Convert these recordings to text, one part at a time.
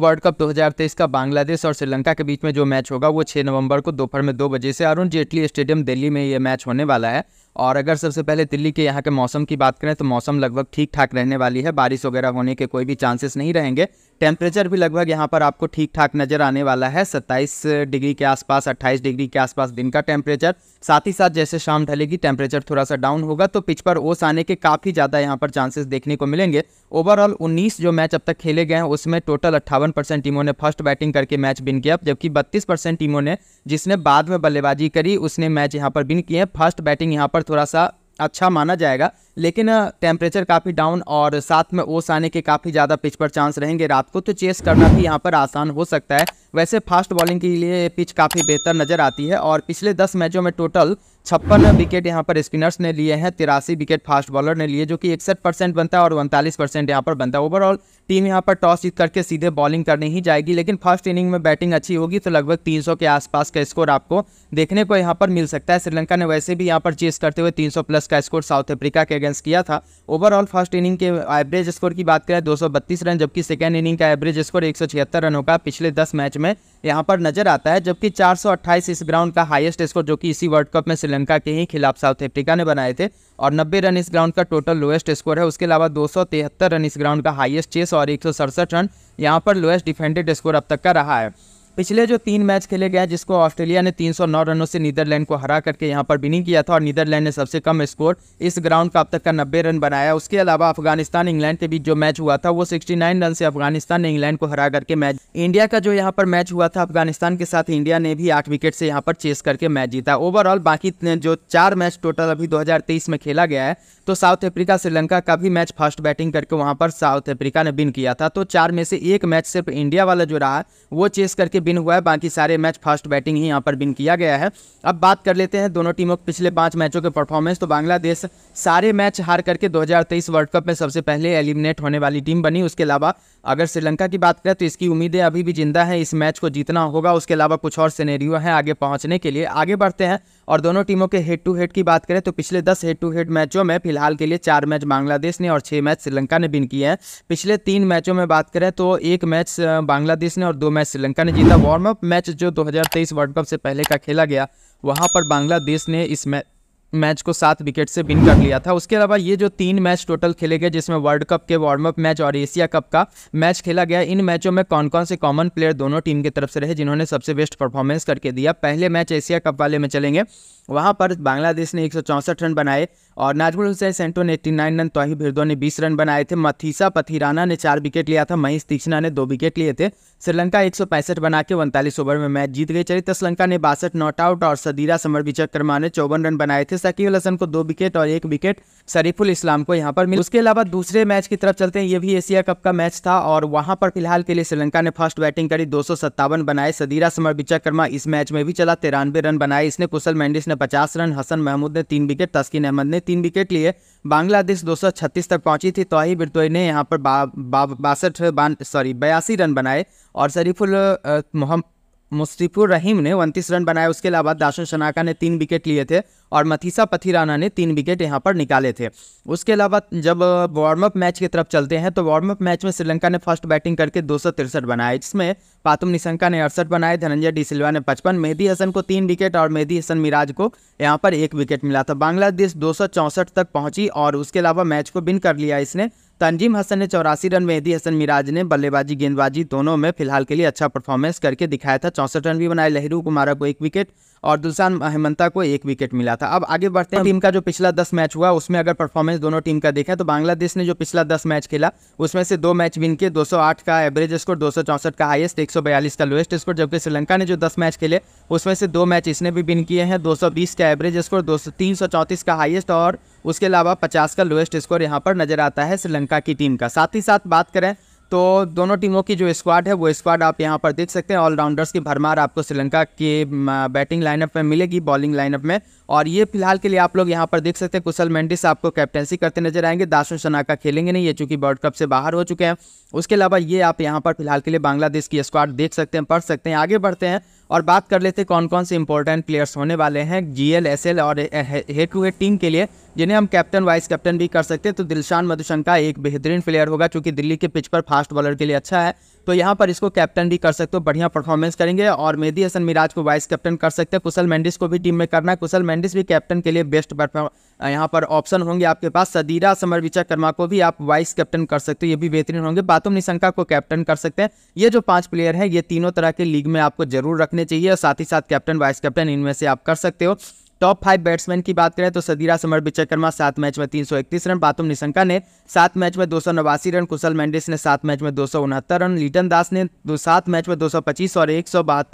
world cup 2023 का बांग्लादेश और श्रीलंका के बीच में जो मैच होगा वो 6 नवंबर को दोपहर में दो बजे से अरुण जेटली स्टेडियम दिल्ली में ये मैच होने वाला है और अगर सबसे पहले दिल्ली के यहाँ के मौसम की बात करें तो मौसम लगभग ठीक ठाक रहने वाली है बारिश वगैरह होने के कोई भी चांसेस नहीं रहेंगे टेम्परेचर भी लगभग यहाँ पर आपको ठीक ठाक नज़र आने वाला है 27 डिग्री के आसपास 28 डिग्री के आसपास दिन का टेम्परेचर साथ ही साथ जैसे शाम ढलेगी टेम्परेचर थोड़ा सा डाउन होगा तो पिच पर ओस आने के काफ़ी ज़्यादा यहाँ पर चांसेस देखने को मिलेंगे ओवरऑल 19 जो मैच अब तक खेले गए हैं उसमें टोटल अट्ठावन टीमों ने फर्स्ट बैटिंग करके मैच बिन किया जबकि बत्तीस टीमों ने जिसने बाद में बल्लेबाजी करी उसने मैच यहाँ पर विन किए फर्स्ट बैटिंग यहाँ पर पर थोड़ा सा अच्छा माना जाएगा लेकिन टेम्परेचर काफ़ी डाउन और साथ में ओस आने के काफ़ी ज़्यादा पिच पर चांस रहेंगे रात को तो चेस करना भी यहाँ पर आसान हो सकता है वैसे फास्ट बॉलिंग के लिए पिच काफ़ी बेहतर नज़र आती है और पिछले दस मैचों में टोटल छप्पन विकेट यहाँ पर स्पिनर्स ने लिए हैं तिरासी विकेट फास्ट बॉलर ने लिए जो कि इकसठ परसेंट बनता है और उनतालीस परसेंट पर बनता है ओवरऑल टीम यहाँ पर टॉस जीत करके सीधे बॉलिंग करने ही जाएगी लेकिन फर्स्ट इनिंग में बैटिंग अच्छी होगी तो लगभग 300 के आसपास का स्कोर आपको देखने को यहाँ पर मिल सकता है श्रीलंका ने वैसे भी यहाँ पर चेस करते हुए 300 प्लस का स्कोर साउथ अफ्रीका के अगेंस्ट किया था ओवरऑल फर्स्ट इनिंग के एवरेज स्कोर की बात करें दो रन जबकि सेकेंड इनिंग का एवरेज स्कोर एक रनों का पिछले दस मैच में यहाँ पर नजर आता है जबकि चार इस ग्राउंड का हाइस्ट स्कोर जो कि इसी वर्ल्ड कप में श्रीलंका के ही खिलाफ साउथ अफ्रीका ने बनाए थे और 90 रन इस ग्राउंड का टोटल लोएस्ट स्कोर है उसके अलावा दो रन इस ग्राउंड का हाईएस्ट चेस और एक रन यहाँ पर लोएस्ट डिफेंडेड स्कोर अब तक का रहा है पिछले जो तीन मैच खेले गए जिसको ऑस्ट्रेलिया ने 309 रनों से नीदरलैंड को हरा करके यहाँ पर बिनिंग किया था और नीदरलैंड ने सबसे कम स्कोर इस ग्राउंड का अब तक का 90 रन बनाया उसके अलावा अफगानिस्तान इंग्लैंड के बीच जो मैच हुआ था वो 69 रन से अफगानिस्तान ने इंग्लैंड को हरा करके मैच इंडिया का जो यहाँ पर मैच हुआ था अफगानिस्तान के साथ इंडिया ने भी आठ विकेट से यहाँ पर चेस करके मैच जीता ओवरऑल बाकी जो चार मैच टोटल अभी दो में खेला गया है तो साउथ अफ्रीका श्रीलंका का भी मैच फास्ट बैटिंग करके वहाँ पर साउथ अफ्रीका ने बिन किया था तो चार में से एक मैच सिर्फ इंडिया वाला जो रहा वो चेस करके बिन हुआ है बाकी सारे मैच फास्ट बैटिंग ही यहाँ पर बिन किया गया है अब बात कर लेते हैं दोनों टीमों के पिछले पाँच मैचों के परफॉर्मेंस तो बांग्लादेश सारे मैच हार करके 2023 वर्ल्ड कप में सबसे पहले एलिमिनेट होने वाली टीम बनी उसके अलावा अगर श्रीलंका की बात करें तो इसकी उम्मीदें अभी भी जिंदा हैं इस मैच को जीतना होगा उसके अलावा कुछ और सिनेरियो हैं आगे पहुँचने के लिए आगे बढ़ते हैं और दोनों टीमों के हेड टू हेड की बात करें तो पिछले दस हेड टू हेड मैचों में फिलहाल के लिए चार मैच बांग्लादेश ने और छः मैच श्रीलंका ने विन किए हैं पिछले तीन मैचों में बात करें तो एक मैच बांग्लादेश ने और दो मैच श्रीलंका ने जीता वार्म अप मैच जो दो वर्ल्ड कप से पहले का खेला गया वहाँ पर बांग्लादेश ने इस मैच मैच को सात विकेट से विन कर लिया था उसके अलावा ये जो तीन मैच टोटल खेले गए जिसमें वर्ल्ड कप के वार्म अप मैच और एशिया कप का मैच खेला गया इन मैचों में कौन कौन से कॉमन प्लेयर दोनों टीम की तरफ से रहे जिन्होंने सबसे बेस्ट परफॉर्मेंस करके दिया पहले मैच एशिया कप वाले में चलेंगे वहाँ पर बांग्लादेश ने एक रन बनाए और नाजमुल हुसैन सेंटो ने नाइन रन तोहि भिरदो ने बीस रन बनाए थे मथीसा पथिराना ने चार विकेट लिया था महेश तीक्षणा ने दो विकेट लिए थे श्रीलंका एक बना के उनतालीस ओवर में मैच जीत गई चरित्र श्रीलंका ने बासठ नॉट आउट और सदीरा समर विचक्रमा ने चौवन रन बनाए थे सकीब हसन को दो विकेट और एक विकेट शरीफुल इस्लाम को यहाँ पर मिले उसके अलावा दूसरे मैच की तरफ चलते हैं ये भी एशिया कप का मैच था और वहाँ पर फिलहाल के लिए श्रीलंका ने फर्स्ट बैटिंग करी दो बनाए सदीरा समर विचक्रमा इस मैच में भी चला तिरानवे रन बनाए इसने कुशल मैंडिस ने पचास रन हसन महमूद ने तीन विकेट तस्किन अहमद ने तीन विकेट लिए बांग्लादेश छत्तीस तक पहुंची थी तोही बिरतोई ने यहाँ पर बासठ बा, बा, सॉरी बयासी रन बनाए और शरीफुल मुस्तीफ़ुर रहीम ने उनतीस रन बनाए उसके अलावा दाशन शनाका ने तीन विकेट लिए थे और मथीसा पथिराना ने तीन विकेट यहाँ पर निकाले थे उसके अलावा जब वार्म अप मैच की तरफ चलते हैं तो वार्म अप मैच में श्रीलंका ने फर्स्ट बैटिंग करके दो बनाए जिसमें पातुम निशंका ने अड़सठ बनाए धनंजय डी सिल्वा ने पचपन मेहदी हसन को तीन विकेट और मेहदी हसन मिराज को यहाँ पर एक विकेट मिला था बांग्लादेश दो तक पहुँची और उसके अलावा मैच को विन कर लिया इसने तंजीम हसन ने चौरासी रन मेहदी हसन मिराज ने बल्लेबाजी गेंदबाजी दोनों में फिलहाल के लिए अच्छा परफॉर्मेंस करके दिखाया था चौंसठ रन भी बनाए लहरू कुमारा को एक विकेट और दुलसान हेमंता को एक विकेट मिला था अब आगे बढ़ते हैं टीम का जो पिछला दस मैच हुआ उसमें अगर परफॉर्मेंस दोनों टीम का देखें तो बांग्लादेश ने जो पिछला दस मैच खेला उसमें से दो मैच विन के 208 का एवरेज स्कोर दो का हाईएस्ट 142 का लोएस्ट स्कोर जबकि श्रीलंका ने जो दस मैच खेले उसमें से दो मैच इसने भी विन किए हैं दो का एवरेज स्कोर दो का हाइएस्ट और उसके अलावा पचास का लोएस्ट स्कोर यहाँ पर नज़र आता है श्रीलंका की टीम का साथ ही साथ बात करें तो दोनों टीमों की जो स्क्वाड है वो स्क्वाड आप यहाँ पर देख सकते हैं ऑलराउंडर्स की भरमार आपको श्रीलंका के बैटिंग लाइनअप में मिलेगी बॉलिंग लाइनअप में और ये फिलहाल के लिए आप लोग यहाँ पर देख सकते हैं कुशल मेंडिस आपको कैप्टेंसी करते नजर आएंगे दासु सनाका खेलेंगे नहीं ये चूंकि वर्ल्ड कप से बाहर हो चुके हैं उसके अलावा ये आप यहाँ पर फिलहाल के लिए बांग्लादेश की स्क्वाड देख सकते हैं पढ़ सकते हैं आगे बढ़ते हैं और बात कर लेते कौन कौन से इंपॉर्टेंट प्लेयर्स होने वाले हैं जी एल एस एल और हेड टू हेड टीम के लिए जिन्हें हम कैप्टन वाइस कैप्टन भी कर सकते हैं तो दिलशान मधुशंका एक बेहतरीन प्लेयर होगा क्योंकि दिल्ली के पिच पर फास्ट बॉलर के लिए अच्छा है तो यहाँ पर इसको कैप्टन भी कर सकते हो बढ़िया परफॉर्मेंस करेंगे और मेदी हसन मिराज को वाइस कैप्टन कर सकते हैं कुशल मैंडिस को भी टीम में करना है कुशल मैंडिस भी कैप्टन के लिए बेस्ट यहाँ पर ऑप्शन होंगे आपके पास सदीरा समरविचा कर्मा को भी आप वाइस कैप्टन कर सकते हो ये भी बेहतरीन होंगे बातुम निशंका को कैप्टन कर सकते हैं ये जो पांच प्लेयर हैं ये तीनों तरह के लीग में आपको जरूर रखने चाहिए और साथ ही साथ कैप्टन वाइस कैप्टन इनमें से आप कर सकते हो टॉप फाइव बैट्समैन की बात करें तो सदीरा समर विचकर्मा सात मैच में तीन रन पातुम निशंका ने सात मैच में दो रन कुशल मैंडिस ने सात मैच में दो रन लीटन दास ने दो सात मैच में दो और एक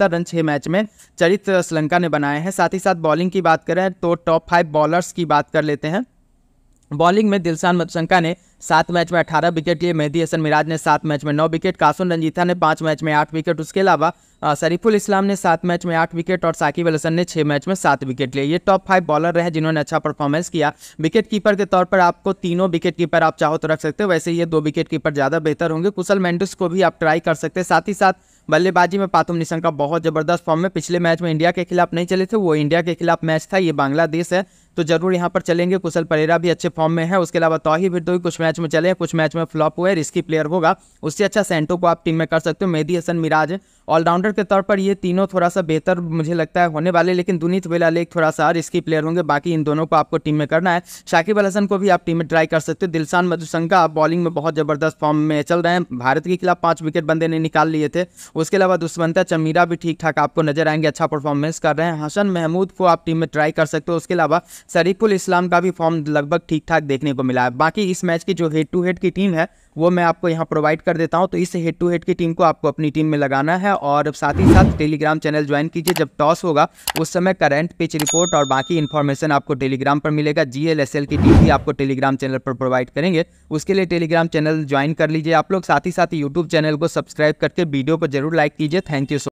रन छः मैच में चरित्र श्रीलंका ने बनाए हैं साथ ही साथ बॉलिंग की बात करें तो टॉप फाइव बॉलर्स की बात कर लेते हैं बॉलिंग में दिलशान मतशंका ने सात मैच में अठारह विकेट लिए मेहदी हसन मिराज ने सात मैच में नौ विकेट कासुन रंजीता ने पाँच मैच में आठ विकेट उसके अलावा शरीफुल इस्लाम ने सात मैच में आठ विकेट और साकिब अल हसन ने छः मैच में सात विकेट लिए ये टॉप फाइव बॉलर रहे जिन्होंने अच्छा परफॉर्मेंस किया विकेट कीपर के तौर पर आपको तीनों विकेट कीपर आप चाहो तो रख सकते हो वैसे ये दो विकेट कीपर ज़्यादा बेहतर होंगे कुशल मैंडस को भी आप ट्राई कर सकते हैं साथ ही साथ बल्लेबाजी में पातुम निशंका बहुत ज़बरदस्त फॉर्म में पिछले मैच में इंडिया के खिलाफ नहीं चले थे वो इंडिया के खिलाफ मैच था ये बांग्लादेश है तो जरूर यहाँ पर चलेंगे कुशल परेरा भी अच्छे फॉर्म में है उसके अलावा तोही भी कुछ मैच में चले कुछ मैच में फ्लॉप हुए रिस्की प्लेयर होगा उससे अच्छा सेंटो को आप टीम में कर सकते हो मेहदी हसन मिराज ऑलराउंडर के तौर पर ये तीनों थोड़ा सा बेहतर मुझे लगता है होने वाले लेकिन दुनित वेला लेक थोड़ा सा रिस्की प्लेयर होंगे बाकी इन दोनों को आपको टीम में करना है शाकिब अल हसन को भी आप टीम में ट्राई कर सकते हो दिलशान मधुशंका बॉलिंग में बहुत ज़बरदस्त फॉर्म में चल रहे हैं भारत के खिलाफ पाँच विकेट बंदे ने निकाल लिए थे उसके अलावा दुष्वंता चमीरा भी ठीक ठाक आपको नजर आएंगे अच्छा परफॉर्मेंस कर रहे हैं हसन महमूद को आप टीम में ट्राई कर सकते हो उसके अलावा शरीफुल इस्लाम का भी फॉर्म लगभग ठीक ठाक देखने को मिला है बाकी इस मैच की जो हेड टू हेड की टीम है वो मैं आपको यहाँ प्रोवाइड कर देता हूँ तो इस हेड टू हेड की टीम को आपको अपनी टीम में लगाना है और साथ ही साथ टेलीग्राम चैनल ज्वाइन कीजिए जब टॉस होगा उस समय करंट पिच रिपोर्ट और बाकी इन्फॉर्मेशन आपको टेलीग्राम पर मिलेगा जी की टीम भी आपको टेलीग्राम चैनल पर प्रोवाइड करेंगे उसके लिए टेलीग्राम चैनल ज्वाइन कर लीजिए आप लोग साथ ही साथ यूट्यूब चैनल को सब्सक्राइब करके वीडियो को जरूर लाइक कीजिए थैंक यू